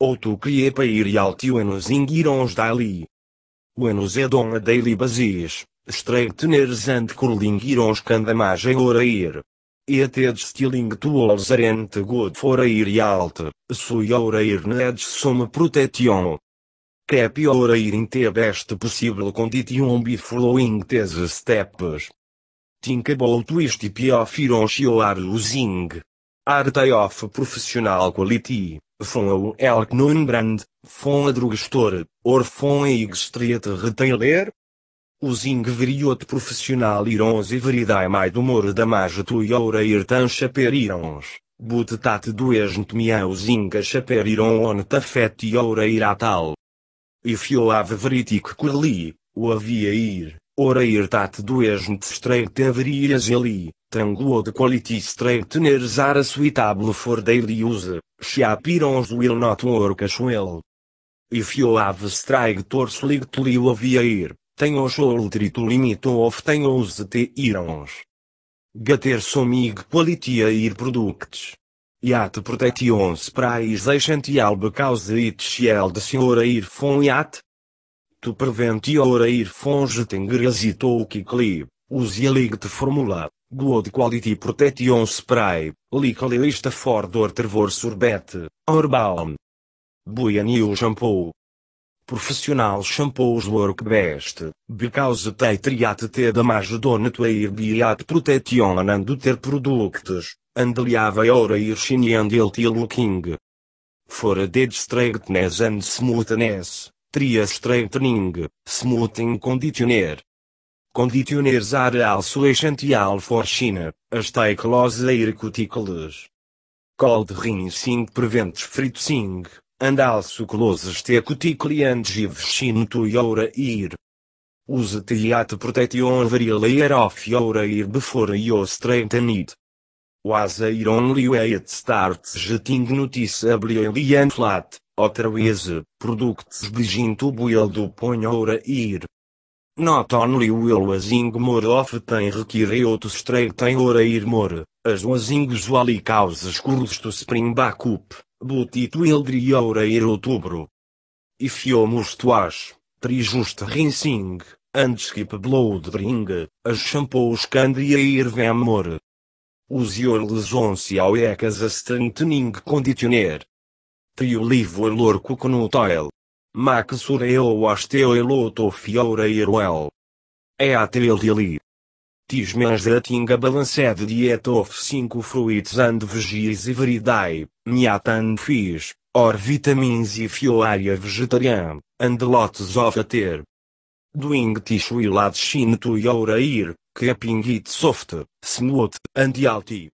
Outro que é para ir ao ingirons dali. O anos é daily basis, straighteners and curling irons candamagem ora ir. E a de stealing tools arent good for a ir sui ora ir needs é some protection. É Cap ora ir in te best possible condition be following these steps. Think about twist if you are using. Artei off Professional Quality, von nun brand, von a Drogestor, or von a Street Retailer. Os Veriot Profissional Irons e Veridai Mai do Moro da Maja Tu Youra Irtan Chaper Irons. Butetat duesnt mia os a Chaper Iron on Tafet Youra Iratal. If you have Veritic Quali, o havia ir. Ora irtate duesmit averias ali, tanguo de quality strengthners a suitable for their use, chaperons will not work as well. If you have strengthors lightly of air, tenho shoulder to limit of tenhos the irons. Gater some quality air products. Yat protection sprays essential because it shield senhor air from yat, tu prevente ora ir fonge hesitou que cli, use a ligue de formula, good quality protection spray, lista for dor tervor sorbete, orbaum. Buianil shampoo. Professional shampoos work best, because they triat te damage done to air biate protection and ter products, and liave ora ir shiny and looking. For a dead straightness and smoothness tria strengthening, smoothing conditioner. Conditioners are also essential for skin, as take air cuticles. Cold rinsing prevents fritzing, and also closes the cuticle and gives skin to your ear. Use the protection protection varial layer of your ear before you straighten it was here only way it starts getting noticeably and flat, vez, products begin to build upon our ear. Not only will wasing more often require out straighten or ear more, as wasing usually causes curves to spring back up, but it will dry our ear outubro. If you must wash, try just rinsing, and skip blood ring, as shampoos can dry ear more usior lesoncio ecas astantening conditioner. Triolivor lorco conutil. Mac sureo asteo eloto fiora iruel. Eatelili. Tismens datinga balanced diet of cinco fruits and veggies e day, miatan fis, or vitamins e fioaria vegetarian, and lots of ater. Doing this will add to your Keping it soft, smooth, and healthy.